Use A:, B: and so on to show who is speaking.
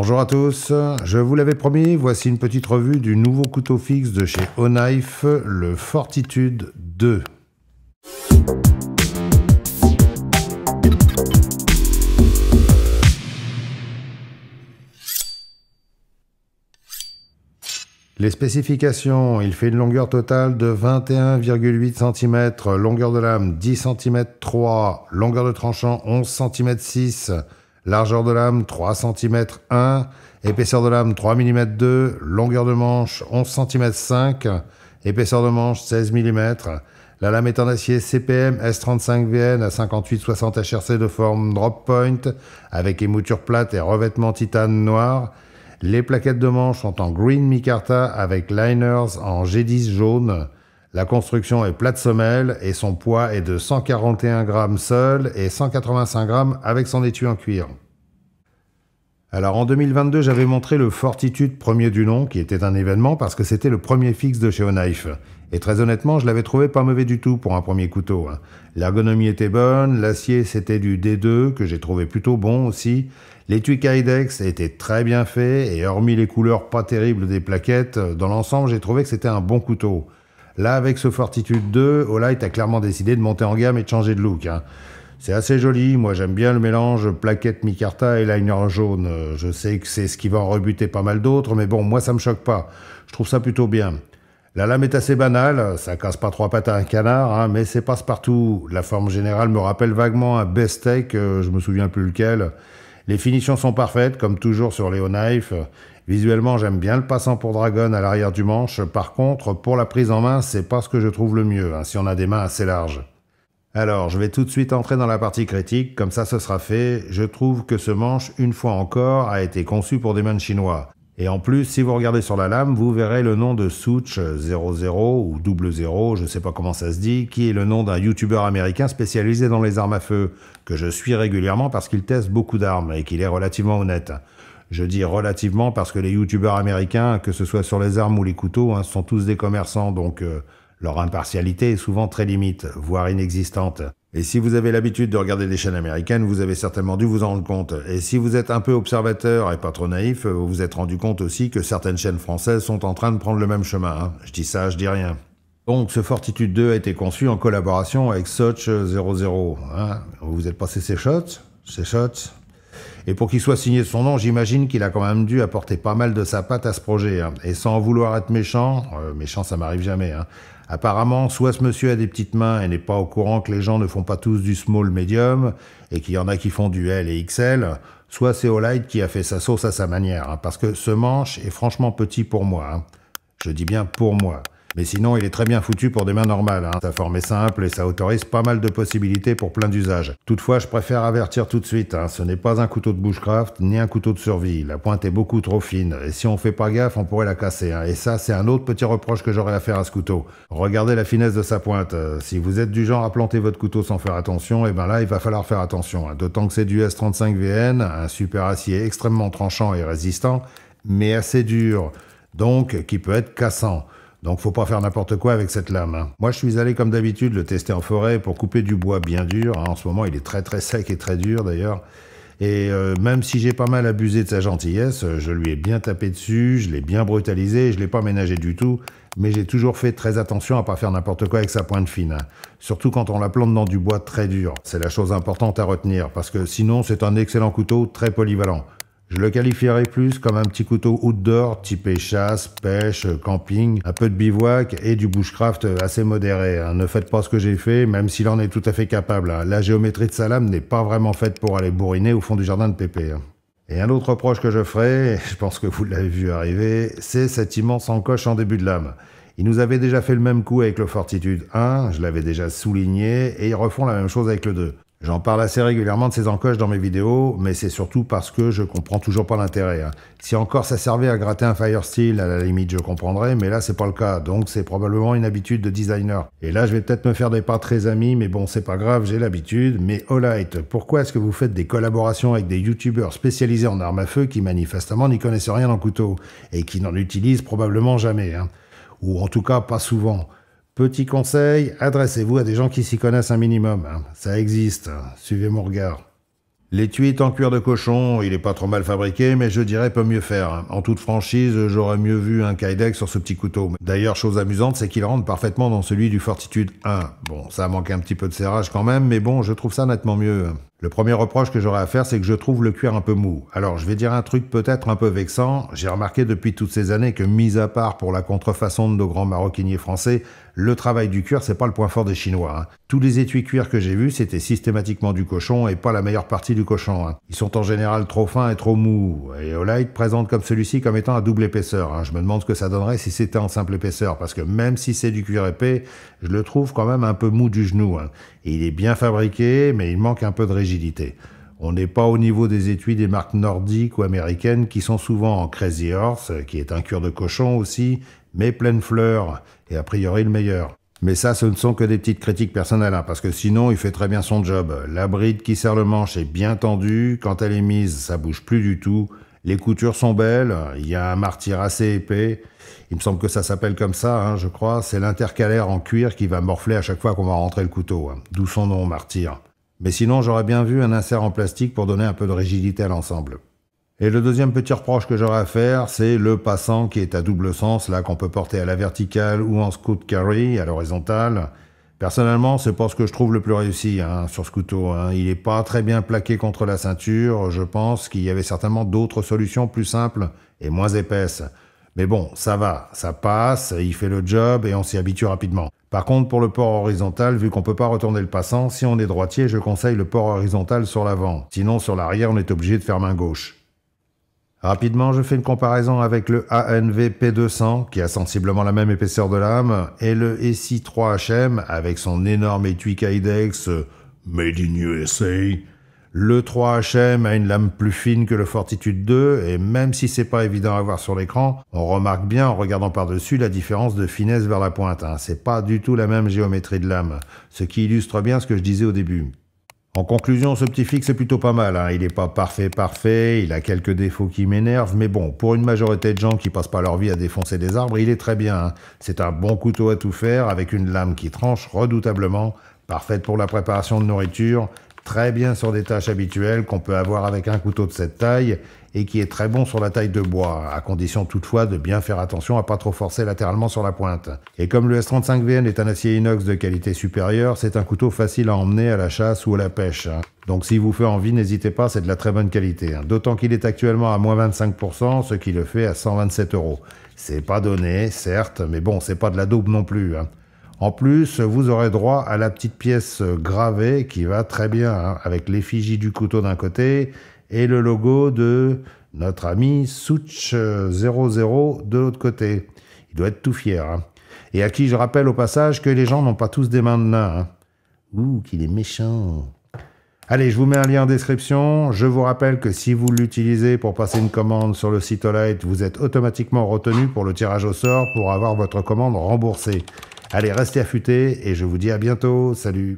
A: Bonjour à tous, je vous l'avais promis, voici une petite revue du nouveau couteau fixe de chez Onife, le Fortitude 2. Les spécifications, il fait une longueur totale de 21,8 cm, longueur de lame 10 cm 3, longueur de tranchant 11 cm 6, largeur de lame 3 cm 1, épaisseur de lame 3 mm 2, longueur de manche 11 cm 5, épaisseur de manche 16 mm. La lame est en acier CPM S35VN à 58-60 HRC de forme drop point avec émouture plate et revêtement titane noir. Les plaquettes de manche sont en green micarta avec liners en G10 jaune. La construction est plate sommelle et son poids est de 141 grammes seul et 185 grammes avec son étui en cuir. Alors en 2022, j'avais montré le Fortitude premier du nom, qui était un événement parce que c'était le premier fixe de chez O'Knife. Et très honnêtement, je l'avais trouvé pas mauvais du tout pour un premier couteau. Hein. L'ergonomie était bonne, l'acier c'était du D2 que j'ai trouvé plutôt bon aussi. L'étui Kydex était très bien fait et hormis les couleurs pas terribles des plaquettes, dans l'ensemble j'ai trouvé que c'était un bon couteau. Là, avec ce Fortitude 2, Olight a clairement décidé de monter en gamme et de changer de look. Hein. C'est assez joli, moi j'aime bien le mélange plaquette micarta et liner jaune. Je sais que c'est ce qui va en rebuter pas mal d'autres, mais bon, moi ça me choque pas. Je trouve ça plutôt bien. La lame est assez banale, ça casse pas trois pattes à un canard, hein, mais c'est passe-partout. La forme générale me rappelle vaguement un best euh, je me souviens plus lequel. Les finitions sont parfaites, comme toujours sur Léo Knife. Visuellement, j'aime bien le passant pour Dragon à l'arrière du manche. Par contre, pour la prise en main, c'est pas ce que je trouve le mieux, hein, si on a des mains assez larges. Alors, je vais tout de suite entrer dans la partie critique, comme ça ce sera fait. Je trouve que ce manche, une fois encore, a été conçu pour des mains chinois. Et en plus, si vous regardez sur la lame, vous verrez le nom de Such 00 ou double 00, je ne sais pas comment ça se dit, qui est le nom d'un youtubeur américain spécialisé dans les armes à feu, que je suis régulièrement parce qu'il teste beaucoup d'armes et qu'il est relativement honnête. Je dis relativement parce que les youtubeurs américains, que ce soit sur les armes ou les couteaux, hein, sont tous des commerçants, donc euh, leur impartialité est souvent très limite, voire inexistante. Et si vous avez l'habitude de regarder des chaînes américaines, vous avez certainement dû vous en rendre compte. Et si vous êtes un peu observateur et pas trop naïf, vous euh, vous êtes rendu compte aussi que certaines chaînes françaises sont en train de prendre le même chemin. Hein. Je dis ça, je dis rien. Donc ce Fortitude 2 a été conçu en collaboration avec Soch 00. Vous hein. Vous êtes passé ces shots Ces shots et pour qu'il soit signé de son nom, j'imagine qu'il a quand même dû apporter pas mal de sa patte à ce projet. Hein. Et sans vouloir être méchant, euh, méchant ça m'arrive jamais, Apparemment, soit ce monsieur a des petites mains et n'est pas au courant que les gens ne font pas tous du small medium et qu'il y en a qui font du L et XL, soit c'est Olight qui a fait sa sauce à sa manière, hein, parce que ce manche est franchement petit pour moi. Hein. Je dis bien pour moi. Mais sinon, il est très bien foutu pour des mains normales. Hein. Sa forme est simple et ça autorise pas mal de possibilités pour plein d'usages. Toutefois, je préfère avertir tout de suite, hein. ce n'est pas un couteau de bushcraft ni un couteau de survie. La pointe est beaucoup trop fine et si on fait pas gaffe, on pourrait la casser. Hein. Et ça, c'est un autre petit reproche que j'aurais à faire à ce couteau. Regardez la finesse de sa pointe. Euh, si vous êtes du genre à planter votre couteau sans faire attention, et eh ben là, il va falloir faire attention. D'autant que c'est du S35VN, un super acier extrêmement tranchant et résistant, mais assez dur, donc qui peut être cassant. Donc faut pas faire n'importe quoi avec cette lame. Hein. Moi je suis allé comme d'habitude le tester en forêt pour couper du bois bien dur. Hein. En ce moment il est très très sec et très dur d'ailleurs. Et euh, même si j'ai pas mal abusé de sa gentillesse, euh, je lui ai bien tapé dessus, je l'ai bien brutalisé, je l'ai pas ménagé du tout, mais j'ai toujours fait très attention à pas faire n'importe quoi avec sa pointe fine. Hein. Surtout quand on la plante dans du bois très dur. C'est la chose importante à retenir, parce que sinon c'est un excellent couteau très polyvalent. Je le qualifierais plus comme un petit couteau outdoor typé chasse, pêche, camping, un peu de bivouac et du bushcraft assez modéré. Hein. Ne faites pas ce que j'ai fait, même s'il en est tout à fait capable. Hein. La géométrie de sa lame n'est pas vraiment faite pour aller bourriner au fond du jardin de Pépé. Hein. Et un autre reproche que je ferai, je pense que vous l'avez vu arriver, c'est cette immense encoche en début de lame. Ils nous avaient déjà fait le même coup avec le Fortitude 1, je l'avais déjà souligné, et ils refont la même chose avec le 2. J'en parle assez régulièrement de ces encoches dans mes vidéos, mais c'est surtout parce que je comprends toujours pas l'intérêt. Hein. Si encore ça servait à gratter un Fire Steel, à la limite je comprendrais, mais là c'est pas le cas, donc c'est probablement une habitude de designer. Et là je vais peut-être me faire des pas très amis, mais bon c'est pas grave, j'ai l'habitude, mais Olight, pourquoi est-ce que vous faites des collaborations avec des youtubeurs spécialisés en armes à feu qui manifestement n'y connaissent rien en couteau, et qui n'en utilisent probablement jamais, hein? ou en tout cas pas souvent Petit conseil, adressez-vous à des gens qui s'y connaissent un minimum. Hein. Ça existe, hein. suivez mon regard. L'étui est en cuir de cochon, il est pas trop mal fabriqué, mais je dirais peut mieux faire. Hein. En toute franchise, j'aurais mieux vu un Kydex sur ce petit couteau. D'ailleurs, chose amusante, c'est qu'il rentre parfaitement dans celui du Fortitude 1. Bon, ça manque un petit peu de serrage quand même, mais bon, je trouve ça nettement mieux. Le premier reproche que j'aurais à faire, c'est que je trouve le cuir un peu mou. Alors je vais dire un truc peut-être un peu vexant, j'ai remarqué depuis toutes ces années que, mis à part pour la contrefaçon de nos grands maroquiniers français, le travail du cuir, c'est pas le point fort des Chinois. Hein. Tous les étuis cuir que j'ai vus, c'était systématiquement du cochon et pas la meilleure partie du cochon. Hein. Ils sont en général trop fins et trop mous, et Olight présente comme celui-ci comme étant à double épaisseur. Hein. Je me demande ce que ça donnerait si c'était en simple épaisseur, parce que même si c'est du cuir épais, je le trouve quand même un peu mou du genou. il est bien fabriqué, mais il manque un peu de régime on n'est pas au niveau des étuis des marques nordiques ou américaines qui sont souvent en Crazy Horse, qui est un cuir de cochon aussi, mais pleine fleur, et a priori le meilleur. Mais ça, ce ne sont que des petites critiques personnelles, hein, parce que sinon, il fait très bien son job. La bride qui sert le manche est bien tendue, quand elle est mise, ça bouge plus du tout. Les coutures sont belles, il y a un martyr assez épais. Il me semble que ça s'appelle comme ça, hein, je crois. C'est l'intercalaire en cuir qui va morfler à chaque fois qu'on va rentrer le couteau, hein. d'où son nom, martyr. Mais sinon, j'aurais bien vu un insert en plastique pour donner un peu de rigidité à l'ensemble. Et le deuxième petit reproche que j'aurais à faire, c'est le passant qui est à double sens, là qu'on peut porter à la verticale ou en scoot carry, à l'horizontale. Personnellement, c'est pas ce que je trouve le plus réussi hein, sur ce couteau. Hein. Il n'est pas très bien plaqué contre la ceinture. Je pense qu'il y avait certainement d'autres solutions plus simples et moins épaisses. Mais bon, ça va, ça passe, il fait le job et on s'y habitue rapidement. Par contre, pour le port horizontal, vu qu'on ne peut pas retourner le passant, si on est droitier, je conseille le port horizontal sur l'avant. Sinon, sur l'arrière, on est obligé de faire main gauche. Rapidement, je fais une comparaison avec le ANVP 200 qui a sensiblement la même épaisseur de lame, et le e SI3HM, avec son énorme étui Kydex euh, Made in USA, le 3HM a une lame plus fine que le Fortitude 2 et même si c'est pas évident à voir sur l'écran, on remarque bien en regardant par-dessus la différence de finesse vers la pointe. Hein. C'est pas du tout la même géométrie de lame, ce qui illustre bien ce que je disais au début. En conclusion, ce petit fixe est plutôt pas mal. Hein. Il n'est pas parfait, parfait, il a quelques défauts qui m'énervent, mais bon, pour une majorité de gens qui passent pas leur vie à défoncer des arbres, il est très bien. Hein. C'est un bon couteau à tout faire, avec une lame qui tranche redoutablement, parfaite pour la préparation de nourriture, très bien sur des tâches habituelles qu'on peut avoir avec un couteau de cette taille et qui est très bon sur la taille de bois, à condition toutefois de bien faire attention à pas trop forcer latéralement sur la pointe. Et comme le S35VN est un acier inox de qualité supérieure, c'est un couteau facile à emmener à la chasse ou à la pêche. Donc si vous faites envie, n'hésitez pas, c'est de la très bonne qualité. D'autant qu'il est actuellement à moins 25%, ce qui le fait à 127 euros. C'est pas donné, certes, mais bon, c'est pas de la double non plus. Hein. En plus, vous aurez droit à la petite pièce gravée qui va très bien hein, avec l'effigie du couteau d'un côté et le logo de notre ami Souch00 euh, de l'autre côté. Il doit être tout fier. Hein. Et à qui je rappelle au passage que les gens n'ont pas tous des mains de nain. Hein. Ouh, qu'il est méchant. Allez, je vous mets un lien en description. Je vous rappelle que si vous l'utilisez pour passer une commande sur le site Olight, vous êtes automatiquement retenu pour le tirage au sort pour avoir votre commande remboursée. Allez, restez affûtés et je vous dis à bientôt. Salut